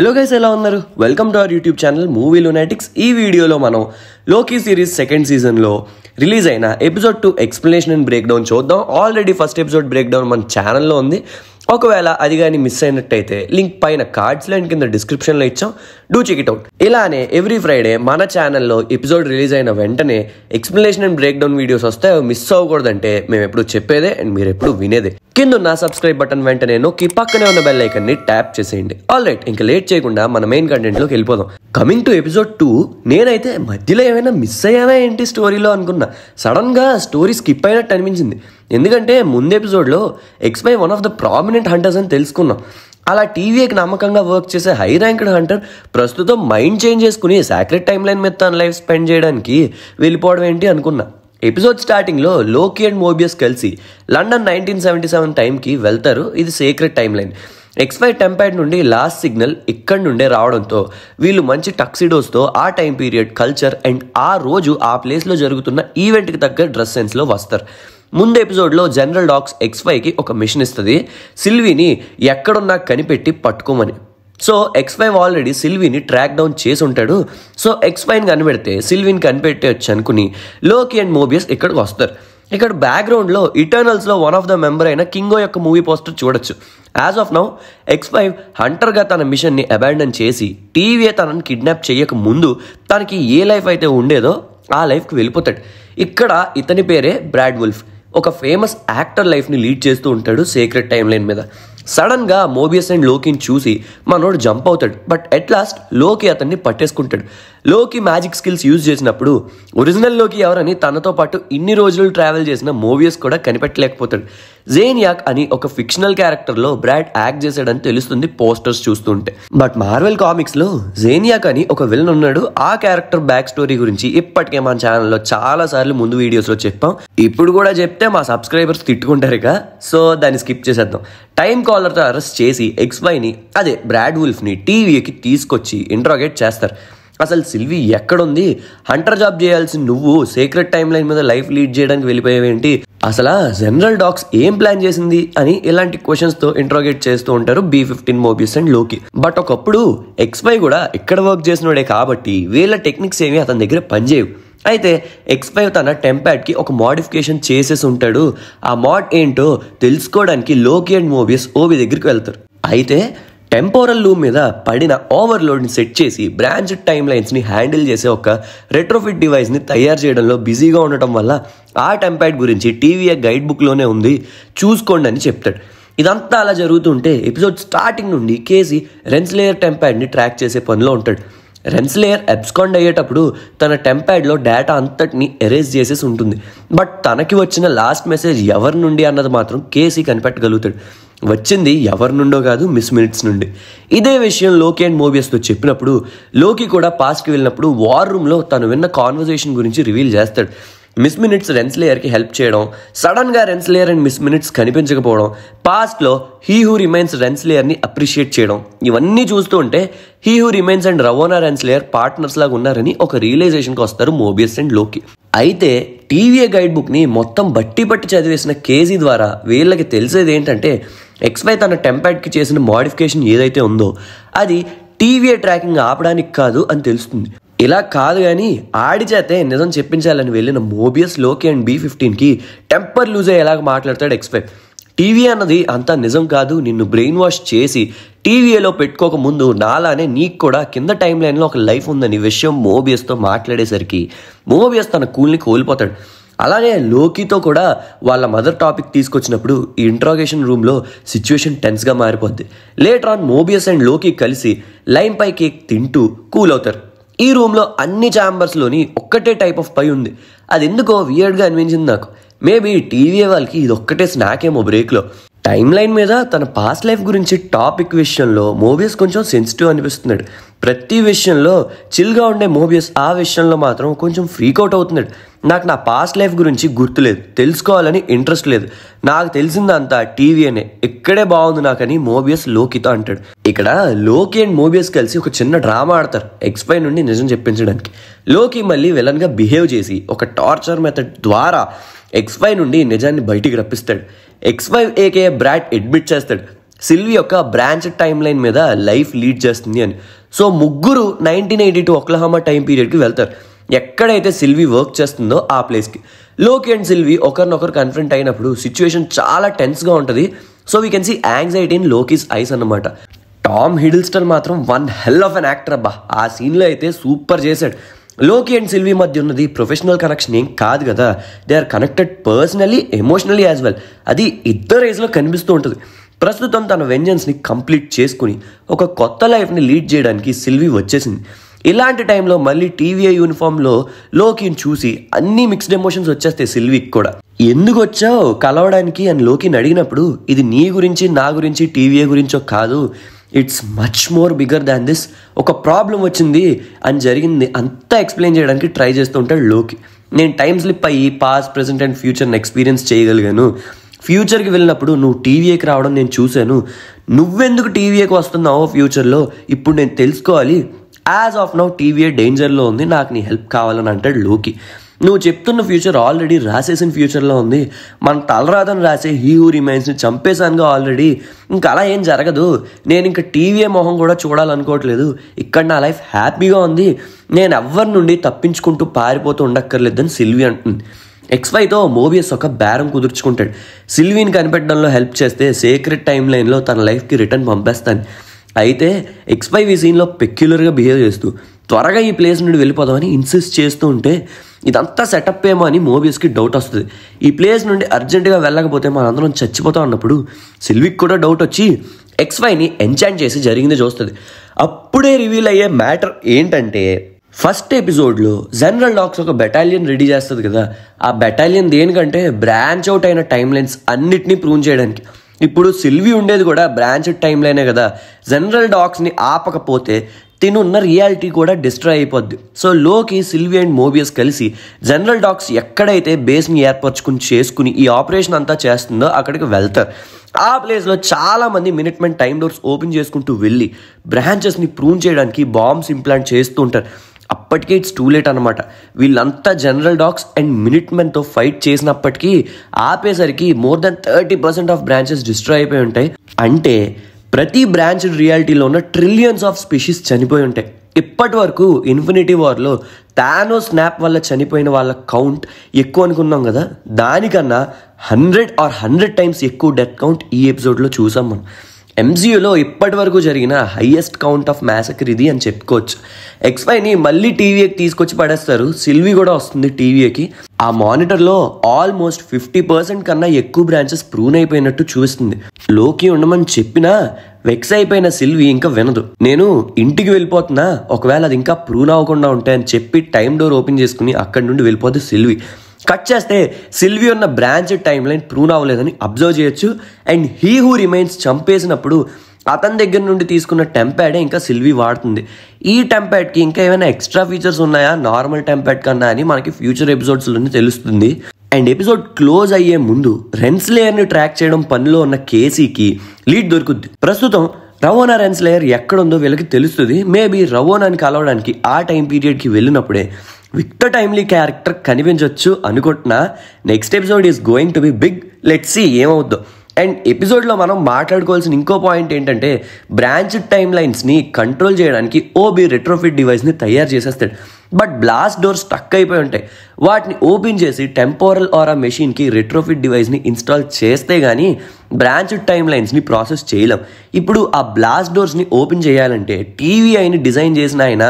hello guys ఎలా ఉన్నారు welcome to our YouTube channel movie lunatics ఈ వీడియోలో మనం లోకీ సిరీస్ సెకండ్ సీజన్లో రిలీజ్ అయిన episode two explanation and breakdown చూద్దాం ఆల్రెడీ ఫస్ట్ ఎపిసోడ్ బ్రేక్డౌన్ మన ఛానల్లో ఉంది ఒకవేళ అది కానీ మిస్ అయినట్టయితే లింక్ పైన కార్డ్స్ లైన్ కింద డిస్క్రిప్షన్లో ఇచ్చాం డూ చెక్ ఇట్ అవుట్ ఇలానే ఎవ్రీ ఫ్రైడే మన ఛానల్లో ఎపిసోడ్ రిలీజ్ అయిన వెంటనే explanation and breakdown videos వస్తే మిస్ అవ్వకూడదంటే మేము ఎప్పుడు చెప్పేదే అండ్ మీరు ఎప్పుడు వినేదే కింద నా సబ్స్క్రైబ్ బటన్ వెంటనే నొక్కి పక్కనే ఉన్న బెల్ ఐకన్ని ట్యాప్ చేసేయండి ఆల్ రైట్ ఇంకా లేట్ చేయకుండా మన మెయిన్ కంటెంట్లోకి వెళ్ళిపోదాం కమింగ్ టు ఎపిసోడ్ టూ నేనైతే మధ్యలో ఏమైనా మిస్ అయ్యావా ఏంటి స్టోరీలో అనుకున్నా సడన్గా స్టోరీ స్కిప్ అయినట్టు అనిపించింది ఎందుకంటే ముందు ఎపిసోడ్లో X five one of the prominent hunters అని తెలుసుకున్నాం అలా టీవీకి నమ్మకంగా వర్క్ చేసే హై ర్యాంక్డ్ హంటర్ ప్రస్తుతం మైండ్ చేంజ్ చేసుకుని సాక్రెట్ టైం లైన్ మీద తన లైఫ్ స్పెండ్ చేయడానికి వెళ్ళిపోవడం ఏంటి అనుకున్నా ఎపిసోడ్ స్టార్టింగ్లో లోకి అండ్ మోబియస్ కలిసి లండన్ నైన్టీన్ సెవెంటీ సెవెన్ టైంకి వెళ్తారు ఇది సీక్రెట్ టైం లైన్ ఎక్స్పైర్ టెంపైడ్ నుండి లాస్ట్ సిగ్నల్ ఇక్కడి నుండే రావడంతో వీళ్ళు మంచి టక్సిడోస్తో ఆ టైం పీరియడ్ కల్చర్ అండ్ ఆ రోజు ఆ ప్లేస్లో జరుగుతున్న ఈవెంట్కి తగ్గ డ్రెస్ సెన్స్లో వస్తారు ముందు ఎపిసోడ్లో జనరల్ డాక్స్ ఎక్స్ ఫైవ్కి ఒక మిషన్ ఇస్తుంది సిల్వీని ఎక్కడున్నా కనిపెట్టి పట్టుకోమని సో ఎక్స్ ఫైవ్ ఆల్రెడీ సిల్వీని ట్రాక్ డౌన్ చేసి ఉంటాడు సో ఎక్స్ ఫైవ్ని కనిపెడితే సిల్వీని కనిపెట్టేయచ్చు అనుకుని లోకి అండ్ మోబియస్ ఇక్కడికి వస్తారు ఇక్కడ బ్యాక్గ్రౌండ్లో ఇటర్నల్స్లో వన్ ఆఫ్ ద మెంబర్ అయిన కింగో యొక్క మూవీ పోస్టర్ చూడొచ్చు as of now X five హంటర్గా తన మిషన్ని అబాండన్ చేసి టీవీ తనని కిడ్నాప్ చేయక ముందు తనకి ఏ లైఫ్ అయితే ఉండేదో ఆ లైఫ్కి వెళ్ళిపోతాడు ఇక్కడ ఇతని పేరే బ్రాడ్ వుల్ఫ్ ఒక ఫేమస్ యాక్టర్ లైఫ్ని లీడ్ చేస్తూ ఉంటాడు సీక్రెట్ టైం లైన్ మీద సడన్గా మోబియస్ అండ్ లోకిని చూసి మనోడు జంప్ అవుతాడు బట్ అట్ లాస్ట్ లోకి అతన్ని పట్టేసుకుంటాడు లోకి మ్యాజిక్ స్కిల్స్ యూజ్ చేసినప్పుడు ఒరిజినల్ లోకి ఎవరని తనతో పాటు ఇన్ని రోజులు ట్రావెల్ చేసిన మోవియస్ కూడా కనిపెట్టలేకపోతాడు జేనియాక్ అని ఒక ఫిక్షనల్ క్యారెక్టర్లో బ్రాడ్ యాక్ట్ చేశాడని తెలుస్తుంది పోస్టర్స్ చూస్తుంటే బట్ మార్వెల్ కామిక్స్లో జేనియాక్ అని ఒక విలన్ ఉన్నాడు ఆ క్యారెక్టర్ బ్యాక్ స్టోరీ గురించి ఇప్పటికే మన ఛానల్లో చాలా సార్లు ముందు వీడియోస్లో చెప్పాం ఇప్పుడు కూడా చెప్తే మా సబ్స్క్రైబర్స్ తిట్టుకుంటారు ఇక సో దాన్ని స్కిప్ చేసేద్దాం టైం కాలర్తో అరెస్ట్ చేసి ఎక్స్ ని అదే బ్రాడ్ ని టీవీకి తీసుకొచ్చి ఇంట్రాగేట్ చేస్తారు అసలు సిల్వి ఎక్కడుంది హంటర్ జాబ్ చేయాల్సిన నువ్వు సీక్రెట్ టైం లైన్ మీద లైఫ్ లీడ్ చేయడానికి వెళ్ళిపోయావేంటి అసలు జనరల్ డాక్స్ ఏం ప్లాన్ చేసింది అని ఇలాంటి క్వశ్చన్స్ తో ఇంట్రోగేట్ చేస్తూ ఉంటారు B fifteen Mobius and Loki but ఒకప్పుడు ఎక్స్పై కూడా ఇక్కడ వర్క్ చేసినోడే కాబట్టి వీళ్ళ టెక్నిక్స్ ఏమి అతని దగ్గర పనిచేయవు అయితే ఎక్స్పై తన టెంపాడ్కి ఒక మోడిఫికేషన్ చేసేసి ఉంటాడు ఆ మాడ్ ఏంటో తెలుసుకోవడానికి లోకి అండ్ మోబీస్ ఓవి దగ్గరికి వెళ్తారు అయితే టెంపోరల్ లూమ్ మీద పడిన ఓవర్లోడ్ని సెట్ చేసి బ్రాంచ్ టైమ్ లైన్స్ని హ్యాండిల్ చేసే ఒక రెట్రోఫిట్ డివైస్ని తయారు చేయడంలో బిజీగా ఉండటం వల్ల ఆ టెంపాడ్ గురించి టీవీఏ గైడ్ బుక్లోనే ఉంది చూసుకోండి అని చెప్తాడు ఇదంతా అలా జరుగుతుంటే ఎపిసోడ్ స్టార్టింగ్ నుండి కేసీ రెన్స్లేయర్ టెంపాడ్ని ట్రాక్ చేసే పనిలో ఉంటాడు రెన్స్లేయర్ అబ్స్కాండ్ అయ్యేటప్పుడు తన టెంపాడ్లో డేటా అంతటిని ఎరేజ్ చేసేసి ఉంటుంది బట్ తనకి వచ్చిన లాస్ట్ మెసేజ్ ఎవరి నుండి అన్నది మాత్రం కేసీ కనిపెట్టగలుగుతాడు వచ్చింది ఎవరి నుండో కాదు మిస్ మినిట్స్ నుండి ఇదే విషయం లోకి అండ్ మోబియస్తో చెప్పినప్పుడు లోకి కూడా పాస్కి వెళ్ళినప్పుడు వార్ రూమ్లో తను విన్న కాన్వర్జేషన్ గురించి రివీల్ చేస్తాడు మిస్ మినిట్స్ రెన్స్ లేయర్కి హెల్ప్ చేయడం సడన్గా Renslayer and Miss Minutes కనిపించకపోవడం పాస్ట్లో హీ హూ రిమైన్స్ లేయర్ని అప్రిషియేట్ చేయడం ఇవన్నీ చూస్తూ ఉంటే he who remains and Ravonna లేయర్ పార్ట్నర్స్ లాగా ఉన్నారని ఒక రియలైజేషన్కి వస్తారు మోబియస్ అండ్ లోకి అయితే టీవీఏ గైడ్ బుక్ని మొత్తం బట్టి బట్టి చదివేసిన కేజీ ద్వారా వీళ్ళకి తెలిసేది ఏంటంటే ఎక్స్వై తన టెంపాడ్కి చేసిన మోడిఫికేషన్ ఏదైతే ఉందో అది టీవీ ట్రాకింగ్ ఆపడానికి కాదు అని తెలుస్తుంది ఇలా కాదు కానీ ఆడి చేతే నిజం చెప్పించాలని వెళ్ళిన మోబియస్ లోకి అండ్ బీ ఫిఫ్టీన్కి టెంపర్ లూజ్ అయ్యేలాగా మాట్లాడతాడు ఎక్స్పై టీవీ అన్నది అంతా నిజం కాదు నిన్ను బ్రెయిన్ వాష్ చేసి టీవీలో పెట్టుకోక ముందు నాలానే నీకు కూడా కింద టైం లైన్లో ఒక లైఫ్ ఉందని విషయం మోబియస్తో మాట్లాడేసరికి మోబియస్ తన కూల్ని కోల్పోతాడు అలాగే లోకీతో కూడా వాళ్ళ మదర్ టాపిక్ తీసుకొచ్చినప్పుడు ఈ ఇంట్రాగేషన్ రూమ్లో సిచ్యువేషన్ టెన్స్గా మారిపోద్ది later on Mobius and Loki కలిసి లైమ్ పై కేక్ తింటూ కూల్ అవుతారు ఈ రూమ్లో అన్ని ఛాంబర్స్లోని ఒక్కటే టైప్ ఆఫ్ పై ఉంది అది ఎందుకో వియర్డ్గా అనిపించింది నాకు మేబీ టీవీ వాళ్ళకి ఇది ఒక్కటే స్నాక్ ఏమో బ్రేక్లో టైమ్ లైన్ మీద తన పాస్ట్ లైఫ్ గురించి టాపిక్ విషయంలో మోబియస్ కొంచెం సెన్సిటివ్ అనిపిస్తున్నాడు ప్రతి విషయంలో చిల్గా ఉండే మోబియస్ ఆ విషయంలో మాత్రం కొంచెం ఫ్రీకౌట్ అవుతున్నాడు నాకు నా పాస్ట్ లైఫ్ గురించి గుర్తులేదు తెలుసుకోవాలని ఇంట్రెస్ట్ లేదు నాకు తెలిసిందంతా టీవీ అనే ఇక్కడే బాగుంది నాకని మోబియస్ లోకితో అంటాడు ఇక్కడ లోకి అండ్ మోబియస్ కలిసి ఒక చిన్న డ్రామా ఆడతారు ఎక్స్పై నుండి నిజం చెప్పించడానికి లోకి మళ్ళీ విలన్గా బిహేవ్ చేసి ఒక టార్చర్ మెథడ్ ద్వారా ఎక్స్పై నుండి నిజాన్ని బయటికి రప్పిస్తాడు X five aka Brad admit చేస్తాడు సిల్వి యొక్క బ్రాంచ్ టైం లైన్ మీద లైఫ్ లీడ్ చేస్తుంది అని సో ముగ్గురు nineteen eighty two Oklahoma time పీరియడ్కి వెళ్తారు ఎక్కడైతే సిల్వి వర్క్ చేస్తుందో ఆ ప్లేస్కి లోకి అండ్ సిల్వి ఒకరినొకరు కన్ఫ్రంట్ అయినప్పుడు సిచ్యువేషన్ చాలా టెన్స్గా ఉంటుంది so we can see anxiety in Loki's eyes అనమాట టామ్ హిడిల్స్టన్ మాత్రం one hell of an actor అబ్బా ఆ సీన్లో అయితే సూపర్ చేశాడు లోకి అండ్ సిల్వీ మధ్య ఉన్నది ప్రొఫెషనల్ కనెక్షన్ ఏం కాదు కదా they are connected personally emotionally as well అది ఇద్దరు ఏజ్లో కనిపిస్తూ ఉంటుంది ప్రస్తుతం తన వెంజన్స్ని కంప్లీట్ చేసుకుని ఒక కొత్త లైఫ్ని లీడ్ చేయడానికి సిల్వీ వచ్చేసింది ఇలాంటి టైంలో మళ్ళీ టీవీఏ యూనిఫామ్లో లోకిని చూసి అన్ని మిక్స్డ్ ఎమోషన్స్ వచ్చేస్తాయి సిల్వీకి కూడా ఎందుకు వచ్చావు కలవడానికి అని లోకిని అడిగినప్పుడు ఇది నీ గురించి నా గురించి టీవీఏ గురించో కాదు it's much more bigger than this ఒక ప్రాబ్లం వచ్చింది అని జరిగింది అంతా ఎక్స్ప్లెయిన్ చేయడానికి ట్రై చేస్తూ ఉంటాడు లోకి నేను టైం స్లిప్ అయ్యి పాస్ట్ ప్రజెంట్ అండ్ ఫ్యూచర్ని ఎక్స్పీరియన్స్ చేయగలిగాను ఫ్యూచర్కి వెళ్ళినప్పుడు నువ్వు టీవీఏకి రావడం నేను చూశాను నువ్వెందుకు టీవీఏకి వస్తున్నావో ఫ్యూచర్లో ఇప్పుడు నేను తెలుసుకోవాలి యాజ్ ఆఫ్ నౌ టీవీఏ డేంజర్లో ఉంది నాకు నీ హెల్ప్ కావాలని అంటాడు లోకి నువ్వు చెప్తున్న ఫ్యూచర్ ఆల్రెడీ రాసేసిన ఫ్యూచర్లో ఉంది మన తలరాదని రాసే హీ హూ రిమైన్స్ని చంపేశానుగా ఆల్రెడీ ఇంకా అలా ఏం జరగదు నేను ఇంకా టీవీఏ మొహం కూడా చూడాలనుకోవట్లేదు ఇక్కడ నా లైఫ్ హ్యాపీగా ఉంది నేను ఎవరి నుండి తప్పించుకుంటూ పారిపోతూ ఉండక్కర్లేదని సిల్వి అంటుంది ఎక్స్వైతో మోబియస్ ఒక బేరం కుదుర్చుకుంటాడు సిల్వీని కనిపెట్టడంలో హెల్ప్ చేస్తే సీక్రెట్ టైం లైన్లో తన లైఫ్కి రిటర్న్ పంపేస్తాను అయితే ఎక్స్పై వి సీన్లో పెక్యులర్గా బిహేవ్ చేస్తూ త్వరగా ఈ ప్లేస్ నుండి వెళ్ళిపోదామని ఇన్సిస్ట్ చేస్తూ ఉంటే ఇదంతా సెటప్ ఏమో అని మోబియస్కి డౌట్ వస్తుంది ఈ ప్లేస్ నుండి అర్జెంటుగా వెళ్ళకపోతే మనందరం చచ్చిపోతా ఉన్నప్పుడు సిల్విక్ కూడా డౌట్ వచ్చి ఎక్స్ వైని ఎంచాంట్ చేసి జరిగింది చూస్తుంది అప్పుడే రివీల్ అయ్యే మ్యాటర్ ఏంటంటే ఫస్ట్ ఎపిసోడ్లో జనరల్ డాక్స్ ఒక బెటాలియన్ రెడీ చేస్తుంది కదా ఆ బెటాలియన్ దేనికంటే బ్రాంచ్ అవుట్ అయిన టైం లైన్స్ అన్నిటినీ ప్రూవ్ చేయడానికి ఇప్పుడు సిల్వి ఉండేది కూడా బ్రాంచ్ టైం లైనే కదా జనరల్ డాగ్స్ని ఆపకపోతే తినున్న రియాలిటీ కూడా డిస్ట్రాయ్ అయిపోద్ది so Loki Sylvie and Mobius కలిసి జనరల్ డాక్స్ ఎక్కడైతే బేస్ని ఏర్పరచుకుని చేసుకుని ఈ ఆపరేషన్ అంతా చేస్తుందో అక్కడికి వెళ్తారు ఆ ప్లేస్లో చాలామంది minute men time doors open చేసుకుంటూ వెళ్ళి బ్రాంచెస్ని ప్రూన్ చేయడానికి బాంబ్స్ ఇంప్లాంట్ చేస్తూ ఉంటారు అప్పటికే ఇట్స్ టూ లేట్ అనమాట వీళ్ళంతా జనరల్ డాగ్స్ అండ్ మినిట్ మెన్తో ఫైట్ చేసినప్పటికీ ఆపేసరికి more than thirty percent of branches destroy అయిపోయి ఉంటాయి అంటే ప్రతి బ్రాంచ్ రియాలిటీలో ఉన్న ట్రిలియన్స్ ఆఫ్ స్పీషీస్ చనిపోయి ఉంటాయి ఇప్పటి వరకు ఇన్ఫినిటీ వార్లో తానో స్నాప్ వల్ల చనిపోయిన వాళ్ళ కౌంట్ ఎక్కువ అనుకున్నాం కదా దానికన్నా హండ్రెడ్ ఆర్ హండ్రెడ్ టైమ్స్ ఎక్కువ డెత్ కౌంట్ ఈ ఎపిసోడ్లో చూసాం మనం ఎంజీయూలో ఇప్పటి వరకు జరిగిన హయ్యెస్ట్ కౌంట్ ఆఫ్ మ్యాసకర్ ఇది అని చెప్పుకోవచ్చు ఎక్స్పైని మళ్ళీ టీవీకి తీసుకొచ్చి పడేస్తారు సిల్వీ కూడా వస్తుంది టీవీకి ఆ మానిటర్లో ఆల్మోస్ట్ ఫిఫ్టీ పర్సెంట్ కన్నా ఎక్కువ బ్రాంచెస్ ప్రూన్ అయిపోయినట్టు చూస్తుంది లోకి ఉండమని చెప్పినా వెక్స్ అయిపోయిన సిల్వి ఇంకా వినదు నేను ఇంటికి వెళ్ళిపోతున్నా ఒకవేళ అది ఇంకా ప్రూన్ అవ్వకుండా ఉంటాయని చెప్పి టైం డోర్ ఓపెన్ చేసుకుని అక్కడి నుండి వెళ్ళిపోతే సిల్వి కట్ చేస్తే సిల్వి ఉన్న బ్రాంచ్ టైం లైన్ ప్రూన్ అవ్వలేదని అబ్జర్వ్ చేయొచ్చు అండ్ హీ హూ రిమైన్స్ చంపేసినప్పుడు అతని దగ్గర నుండి తీసుకున్న టెంపాడే ఇంకా సిల్వి వాడుతుంది ఈ టెంపాడ్కి ఇంకా ఏమైనా ఎక్స్ట్రా ఫీచర్స్ ఉన్నాయా నార్మల్ టెంపాడ్ కన్నా అని మనకి ఫ్యూచర్ ఎపిసోడ్స్లోనే తెలుస్తుంది అండ్ ఎపిసోడ్ క్లోజ్ అయ్యే ముందు రెన్స్ లేయర్ని ట్రాక్ చేయడం పనిలో ఉన్న కేసీకి లీడ్ దొరుకుద్ది ప్రస్తుతం రవోనా లేయర్ ఎక్కడుందో వీళ్ళకి తెలుస్తుంది మేబీ రవోనాని కలవడానికి ఆ టైం పీరియడ్కి వెళ్ళినప్పుడే విక్టర్ టైమ్లీ క్యారెక్టర్ కనిపించవచ్చు అనుకుంటున్నా next episode is going to be big let see ఏమవుద్దో అండ్ ఎపిసోడ్లో మనం మాట్లాడుకోవాల్సిన ఇంకో పాయింట్ ఏంటంటే బ్రాంచ్ టైమ్ లైన్స్ని కంట్రోల్ చేయడానికి ఓబీ రెట్రోఫిట్ డివైస్ని తయారు చేసేస్తాడు బట్ బ్లాస్ట్ డోర్ స్టక్ అయిపోయి ఉంటాయి వాటిని ఓపెన్ చేసి టెంపోరల్ ఆరా మెషిన్కి రెట్రోఫిట్ డివైస్ని ఇన్స్టాల్ చేస్తే కానీ బ్రాంచ్ టైమ్ లైన్స్ని ప్రాసెస్ చేయలేం ఇప్పుడు ఆ బ్లాస్ట్ డోర్స్ని ఓపెన్ చేయాలంటే టీవీ అయిన డిజైన్ చేసిన అయినా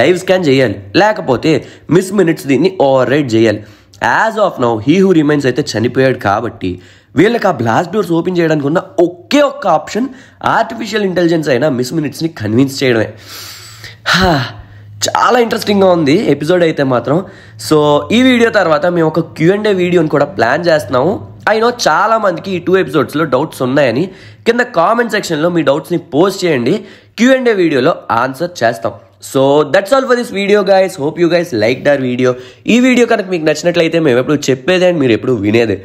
లైవ్ స్కాన్ చేయాలి లేకపోతే మిస్ మినిట్స్ దీన్ని ఓవర్ రైడ్ చేయాలి as of now he who remains అయితే చనిపోయాడు కాబట్టి వీళ్ళకి ఆ బ్లాస్ట్ డోర్స్ ఓపెన్ చేయడానికి ఉన్న ఒకే ఒక్క ఆప్షన్ ఆర్టిఫిషియల్ ఇంటెలిజెన్స్ అయినా మిస్ మినిట్స్ని కన్విన్స్ చేయడమే చాలా ఇంట్రెస్టింగ్గా ఉంది ఎపిసోడ్ అయితే మాత్రం సో ఈ వీడియో తర్వాత మేము ఒక క్యూఎండే వీడియోని కూడా ప్లాన్ చేస్తున్నాము ఐ చాలా మందికి ఈ టూ ఎపిసోడ్స్లో డౌట్స్ ఉన్నాయని కింద కామెంట్ సెక్షన్లో మీ డౌట్స్ని పోస్ట్ చేయండి క్యూఎండే వీడియోలో ఆన్సర్ చేస్తాం so that's all for this video guys hope you guys like the video ఈ వీడియో కనుక మీకు నచ్చినట్లయితే మేము ఎప్పుడు చెప్పేదే అండ్ మీరు ఎప్పుడు వినేదే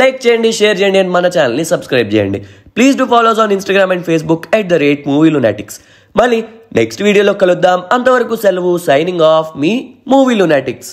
లైక్ చేయండి షేర్ చేయండి అండ్ మన ఛానల్ని సబ్స్క్రైబ్ చేయండి please do follows on Instagram and Facebook at the rate Movie Lunatics మళ్ళీ నెక్స్ట్ వీడియోలో కలుద్దాం అంతవరకు సెలవు సైనింగ్ ఆఫ్ మీ మూవీ లునాటిక్స్